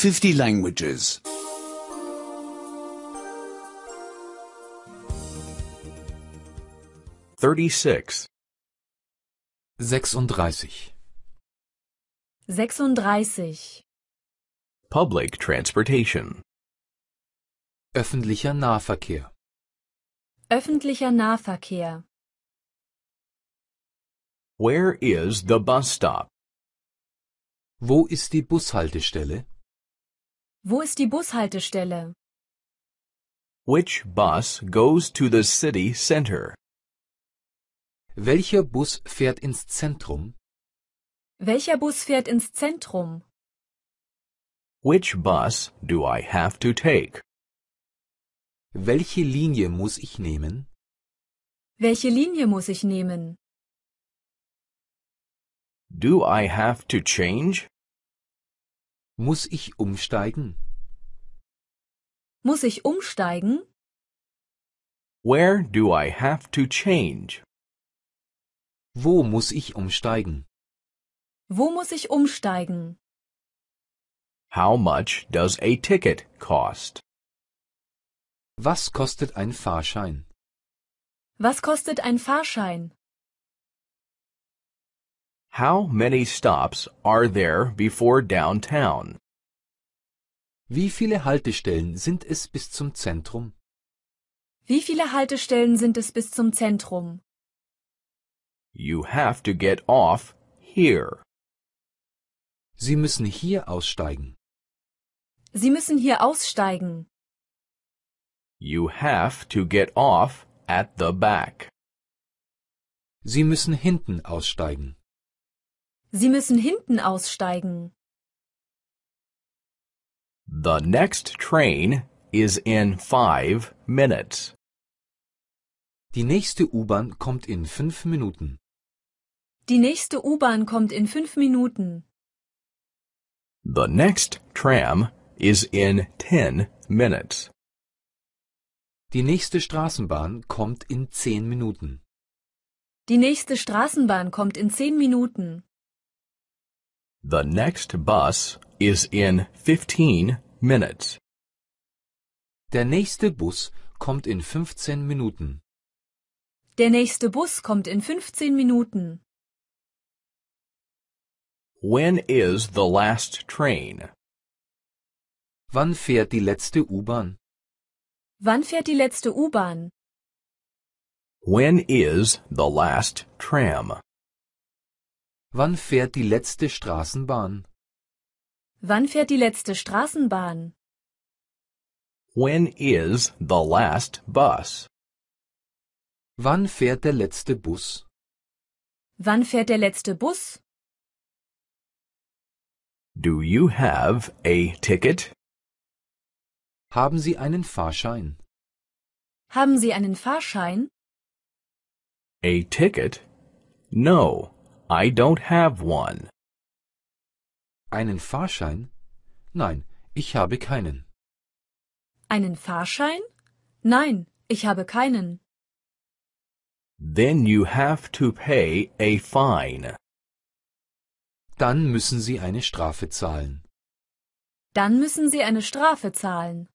50 languages. Thirty-six. Sechsunddreißig. Public transportation. Öffentlicher Nahverkehr. Öffentlicher Nahverkehr. Where is the bus stop? Wo ist die Bushaltestelle? Wo ist die Bushaltestelle? Which bus goes to the city center? Welcher Bus fährt ins Zentrum? Welcher Bus fährt ins Zentrum? Which bus do I have to take? Welche Linie muss ich nehmen? Welche Linie muss ich nehmen? Do I have to change? Muss ich umsteigen? Muss ich umsteigen? Where do I have to change? Wo muss ich umsteigen? Wo muss ich umsteigen? How much does a ticket cost? Was kostet ein Fahrschein? Was kostet ein Fahrschein? How many stops are there before downtown? Wie viele Haltestellen sind es bis zum Zentrum? Wie viele Haltestellen sind es bis zum Zentrum? You have to get off here. Sie müssen hier aussteigen. Sie müssen hier aussteigen. You have to get off at the back. Sie müssen hinten aussteigen. Sie müssen hinten aussteigen. The next train is in five minutes. Die nächste U-Bahn kommt in fünf Minuten. Die nächste U-Bahn kommt in fünf Minuten. The next tram is in ten minutes. Die nächste Straßenbahn kommt in zehn Minuten. Die nächste Straßenbahn kommt in zehn Minuten. The next bus is in 15 minutes. Der nächste Bus kommt in 15 Minuten. Der nächste Bus kommt in 15 Minuten. When is the last train? Wann fährt die letzte U-Bahn? Wann fährt die letzte U-Bahn? When is the last tram? Wann fährt die letzte Straßenbahn? Wann fährt die letzte Straßenbahn? When is the last bus? Wann fährt der letzte Bus? Wann fährt der letzte Bus? Do you have a ticket? Haben Sie einen Fahrschein? Haben Sie einen Fahrschein? A ticket? No, I don't have one. Einen Fahrschein? Nein, ich habe keinen. Einen Fahrschein? Nein, ich habe keinen. Then you have to pay a fine. Dann müssen Sie eine Strafe zahlen. Dann müssen Sie eine Strafe zahlen.